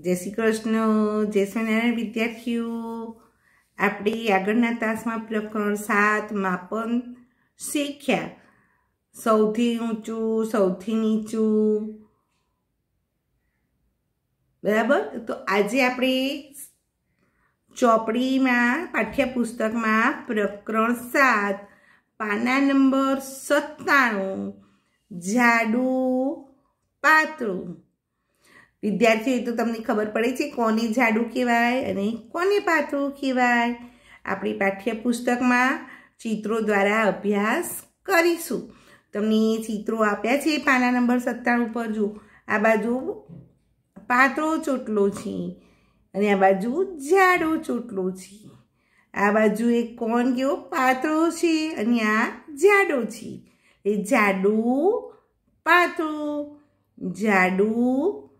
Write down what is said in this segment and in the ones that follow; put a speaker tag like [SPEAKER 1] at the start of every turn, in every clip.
[SPEAKER 1] જય શ્રી કૃષ્ણ જય સ્વામિનારાયણ વિદ્યાર્થીઓ આપણી આગળના તાસમાં પ્રકરણ સાત માપન શીખ્યા સૌથી ઊંચું સૌથી નીચું બરાબર તો આજે આપણે ચોપડીમાં પાઠ્યપુસ્તકમાં પ્રકરણ સાત પાના નંબર સત્તાણું જાડું પાતળું વિદ્યાર્થીઓ તો તમને ખબર પડે છે કોને ઝાડુ કહેવાય અને કોને પાતળું કહેવાય આપણી પાઠ્યપુસ્તકમાં ચિત્રો દ્વારા અભ્યાસ કરીશું તમને ચિત્રો આપ્યા છે પાના નંબર સત્તાણ ઉપર જુઓ આ બાજુ પાતળો ચોટલો છે અને આ બાજુ જાડો ચોટલો છે આ બાજુ એક કોણ કેવો પાતળો છે અને આ જાડો છે એ જાડું પાતળું જાડું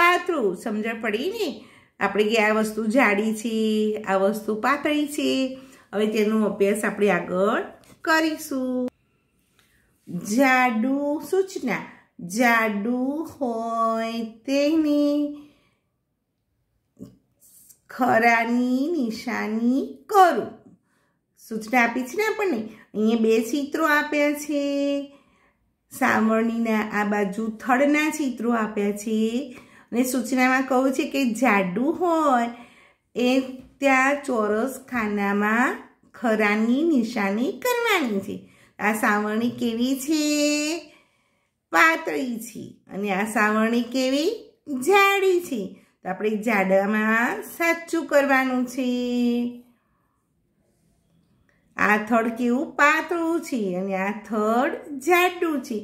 [SPEAKER 1] પાતળું સમજણ પડી ને આપણે કે આ વસ્તુ જાડી છે આ વસ્તુ પાતળી છે હવે તેનો અભ્યાસ આપણે આગળ કરીશું જાડુ સૂચના જાડુ હોય તેને ખરાની નિશાની કરું સૂચના આપી છે ને આપણને અહીંયા બે ચિત્રો આપ્યા છે સાવરણીના આ બાજુ થડના ચિત્રો આપ્યા છે અને સૂચનામાં કહું છે કે જાડુ હોય એ ત્યાં ચોરસ ખાનામાં ખરાની નિશાની કરવાની છે આ સાવરણી કેવી છે પાતળી છે અને આ સાવરણી કેવી જાડી છે તો આપણે જાડામાં સાચું કરવાનું છે આ થડ કેવું પાતળું છે અને આ થડ જાડું છે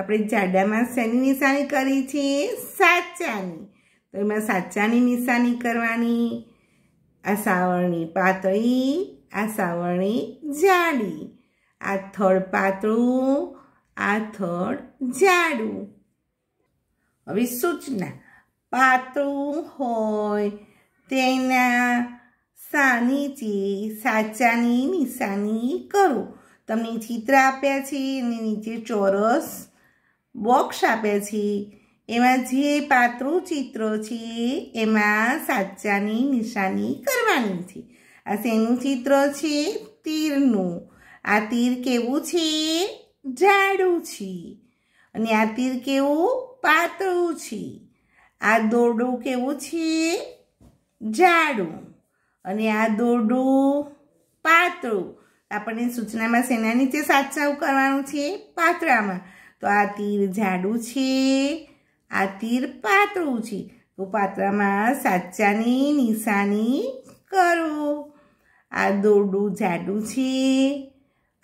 [SPEAKER 1] આપણે જાડામાં શેની નિશાની કરી છે સાચાની તો એમાં સાચાની નિશાની કરવાની આ સાવરણી પાતળી આ સાવરણી જાડી આ થડ પાતળું આ થડ જાડું હવે સૂચના પાતળું હોય તેના સાનીચી સાચાની નિશાની કરો તમને ચિત્ર આપ્યા છે અને નીચે ચોરસ બોક્સ આપે છે એમાં જે પાત્રો ચિત્રો છે એમાં સાચાની નિશાની કરવાની છે આ શેનું ચિત્ર છે તીરનું આ તીર કેવું છે જાડું છે અને આ તીર કેવું પાતળું છે આ દોરડું કેવું છે જાડું અને આ દોરડું પાતળું આપણને સૂચનામાં સેના નીચે સાચાવું કરવાનું છે પાતળામાં તો આ તીર જાડું છે આ તીર પાતળું છે તો પાતળામાં સાચાની નિશાની કરો આ દોરડું જાડું છે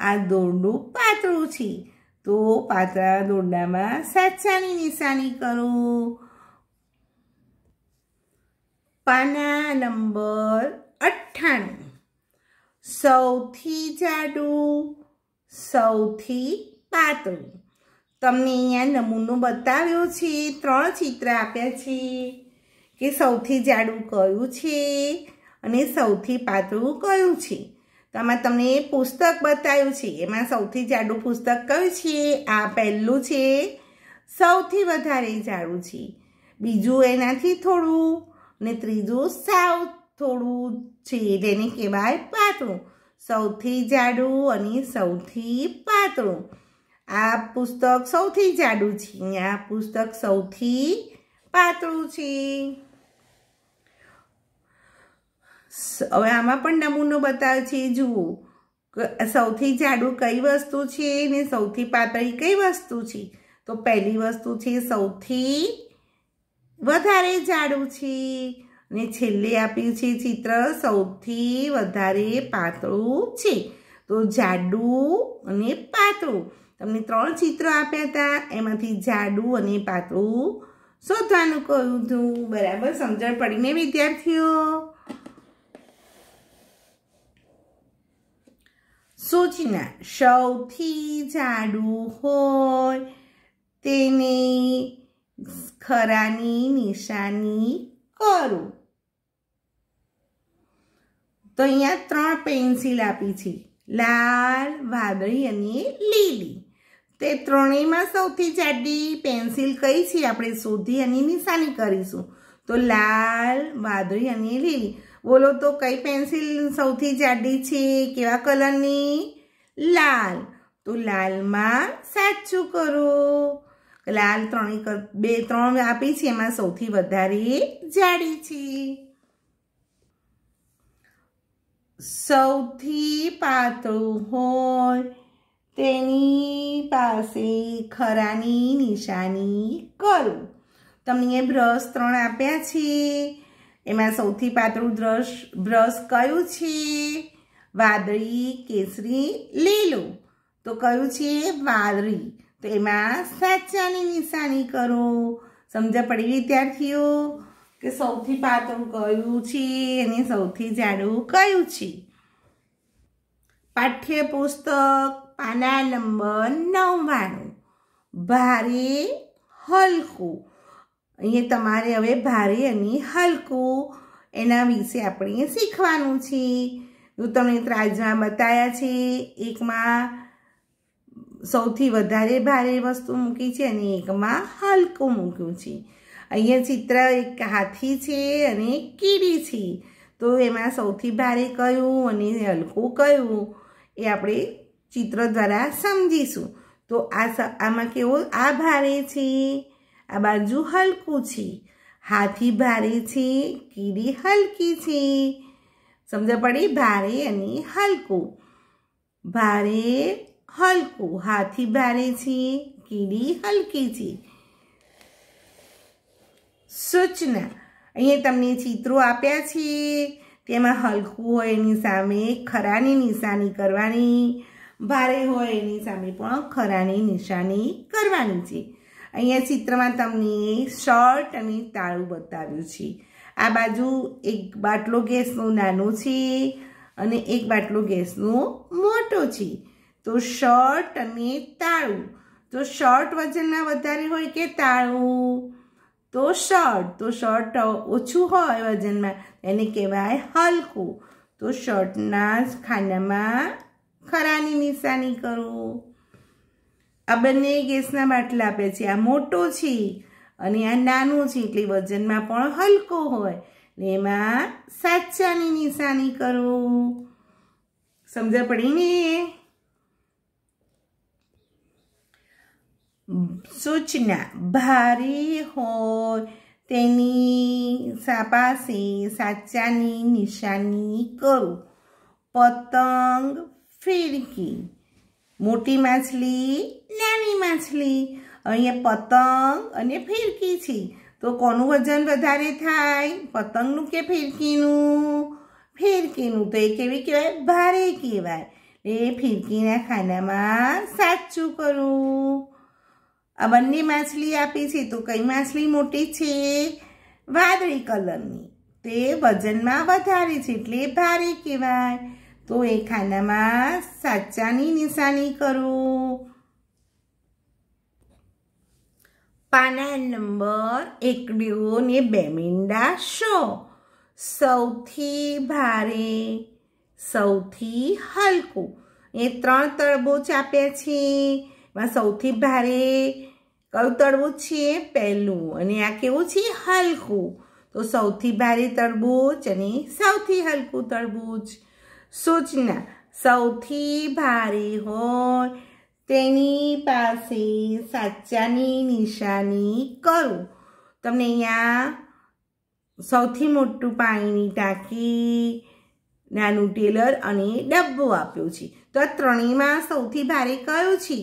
[SPEAKER 1] આ દોરડું પાતળું છે તો પાતળા દોરડામાં સાચાની નિશાની કરો પાના નંબર અઠ્ઠાણું સૌથી જાડું સૌથી પાતળું તમને અહીંયા નમૂનો બતાવ્યો છે ત્રણ ચિત્ર આપ્યા છે કે સૌથી જાડું કયું છે અને સૌથી પાતળું કયું છે આમાં તમને પુસ્તક બતાવ્યું છે એમાં સૌથી જાડું પુસ્તક કયું છે આ પહેલું છે સૌથી વધારે જાડું છે બીજું એનાથી થોડું અને ત્રીજું સાવ થોડું છે તેને કહેવાય પાતળું સૌથી જાડું અને સૌથી પાતળું આ પુસ્તક સૌથી જાડું છે આ પુસ્તક સૌથી પાતળું છે હવે આમાં પણ નમૂનો બતાવે છે જુઓ સૌથી જાડું કઈ વસ્તુ છે ને સૌથી પાતળી કઈ વસ્તુ છે તો પહેલી વસ્તુ છે સૌથી વધારે જાડું છે અને છેલ્લે આપ્યું છે ચિત્ર સૌથી વધારે પાતળું છે તો જાડું અને પાતળું તમને ત્રણ ચિત્રો આપ્યા હતા એમાંથી જાડું અને પાતળું શોધવાનું કહ્યું હતું બરાબર સમજણ પડીને વિદ્યાર્થીઓ સૂચના સૌથી જાડું હોય તેને ખરાની નિશાની કરો તો અહીંયા ત્રણ પેન્સિલ આપી છે લાલ વાદળી અને લીલી તે ત્રણેયમાં સૌથી જાડી પેન્સિલ કઈ છે આપણે શોધી અને નિશાની કરીશું તો લાલ વાદળી અને લીલી બોલો તો કઈ પેન્સિલ સૌથી જાડી છે કેવા કલરની લાલ તો લાલમાં સાચું કરો લાલ ત્રણેય બે ત્રણ આપી છે એમાં સૌથી વધારે જાડી છે સૌથી પાતળું હોય તેની પાસે ખરાની નિશાની કરું તમને બ્રશ ત્રણ આપ્યા છે એમાં સૌથી પાતળું બ્રશ બ્રશ કયું છે વાદળી કેસરી લીલું તો કયું છે વાદળી તો એમાં સાચાની નિશાની કરો સમજા પડી વિદ્યાર્થીઓ કે સૌથી પાતળું કયું છે અને સૌથી જાડું કયું છે પાઠ્યપુસ્તક પાના નંબર નવ્વાણું ભારે હલકું અહીંયા તમારે હવે ભારે અને હલકું એના વિશે આપણે શીખવાનું છે હું તમને ત્રાજમાં બતાવ્યા છે એકમાં સૌથી વધારે ભારે વસ્તુ મૂકી છે અને એકમાં હલકું મૂક્યું છે અહીંયા ચિત્ર એક હાથી છે અને કીડી છે તો એમાં સૌથી ભારે કયું અને હલકું કયું એ આપણે ચિત્ર દ્વારા સમજીશું તો આ આમાં કેવો આ ભારે છે આ બાજુ હલકું છે હાથી ભારે છે કીડી હલકી છે સમજા પડી ભારે અને હલકું ભારે હલકું હાથી ભારે છે કીડી હલકી છે સૂચના અહીંયા તમને ચિત્રો આપ્યા છે તેમાં હલકું હોય એની સામે ખરાની નિશાની કરવાની ભારે હોય એની સામે પણ ખરાની નિશાની કરવાની છે અહીંયા ચિત્રમાં તમને શર્ટ અને તાળું બતાવ્યું છે આ બાજુ એક બાટલો ગેસનું નાનું છે અને એક બાટલો ગેસનો મોટો છે તો શર્ટ અને તાળું તો શર્ટ વજનના વધારે હોય કે તાળું તો શર્ટ તો શર્ટ ઓછું હોય વજનમાં એને કહેવાય હલકું તો શર્ટના ખાનામાં ખરાની નિશાની કરો આ બંને ગેસના બાટલા આપે છે આ મોટો છે અને આ નાનું છે એટલે વજનમાં પણ હલકો હોય ને એમાં સાચાની નિશાની કરો સમજ પડી ને સૂચના ભારે હોય તેની પાસે સાચાની નિશાની કરો પતંગ ફિરકી મોટી માછલી નાની માછલી અહીંયા પતંગ અને ફિરકી છે તો કોનું વજન વધારે થાય પતંગનું કે ફિરકીનું ફિરકીનું તો એ કેવી કહેવાય ભારે કહેવાય એ ફિરકીના ખાનામાં સાચું કરું આ બંને માછલી આપી છે તો કઈ માછલી મોટી છે વાદળી કલરની તે વજનમાં વધારે છે એટલે ભારે કહેવાય તો એ ખાનામાં સાચાની નિશાની કરું પાના નંબર એકડીઓ ને બેમિંડા શો સૌથી ભારે સૌથી હલકું એ ત્રણ તળબોચ આપ્યા છે એમાં સૌથી ભારે કયું તળબૂચ છે પહેલું અને આ કેવું છે હલકું તો સૌથી ભારે તળબૂચ અને સૌથી હલકું તળબૂચ સૂચના સૌથી ભારે હોય તેની પાસે સાચાની નિશાની કરો તમને અહીંયા સૌથી મોટું પાણીની ટાંકી નાનું ટેલર અને ડબ્બો આપ્યો છે તો આ ત્રણેયમાં સૌથી ભારે કયો છે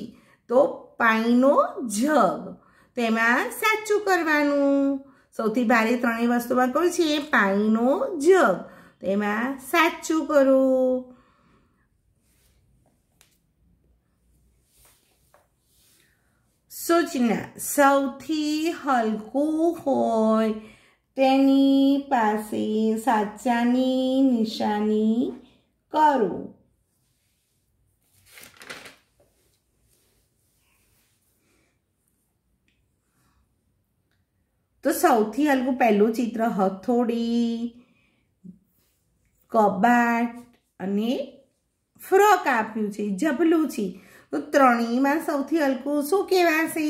[SPEAKER 1] તો પાણીનો જગ તેમાં સાચું કરવાનું સૌથી ભારે ત્રણેય વસ્તુમાં કયું છે પાણીનો જગ તો એમાં સાચું કરો સૂચના સૌથી હલકું હોય તેની પાસે સાચાની નિશાની કરો તો સૌથી હલકું પહેલું ચિત્ર હથોડી કબાટ અને ફ્રોક આપ્યું છે જબલું છે તો ત્રણેયમાં સૌથી હલકું શું કહેવાશે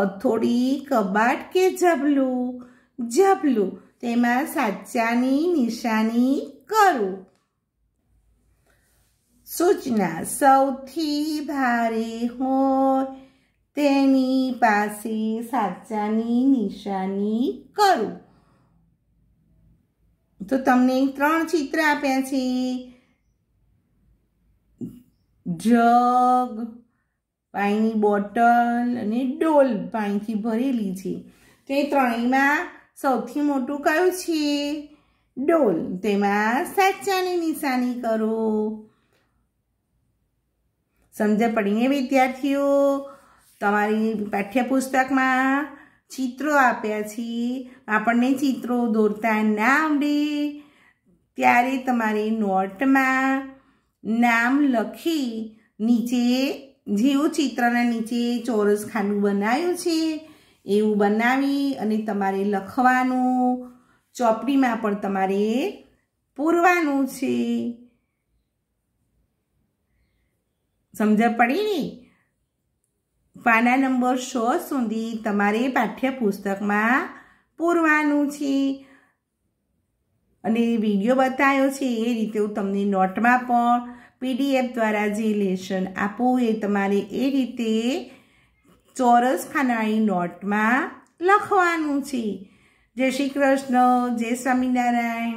[SPEAKER 1] અથોડી કબાટ કે જબલું જબલું તેમાં સાચાની નિશાની કરું સૂચના સૌથી ભારે હોય તેની પાસે સાચાની નિશાની કરું તો તમને ત્રણ ચિત્ર આપ્યા છે જગ પાણીની બોટલ અને ડોલ પાણીથી ભરેલી છે તો એ ત્રણેયમાં સૌથી મોટું કયું છે ડોલ તેમાં સાચાની નિશાની કરો સમજ પડીને વિદ્યાર્થીઓ તમારી પાઠ્યપુસ્તકમાં ચિત્રો આપ્યા છે આપણને ચિત્રો દોરતા ના આવડે ત્યારે તમારે નોટમાં નામ લખી નીચે જેવું ચિત્રના નીચે ચોરસ ખાનું બનાવ્યું છે એવું બનાવી અને તમારે લખવાનું ચોપડીમાં પણ તમારે પૂરવાનું છે સમજ પડી ને પાના નંબર સો સુધી તમારે પાઠ્યપુસ્તકમાં પૂરવાનું છે અને વિડીયો બતાવ્યો છે એ રીતે હું તમને નોટમાં પણ પીડીએફ દ્વારા જે લેશન આપું એ તમારે એ રીતે ચોરસ ખાનાળી નોટમાં લખવાનું છે જય શ્રી કૃષ્ણ જય સ્વામિનારાયણ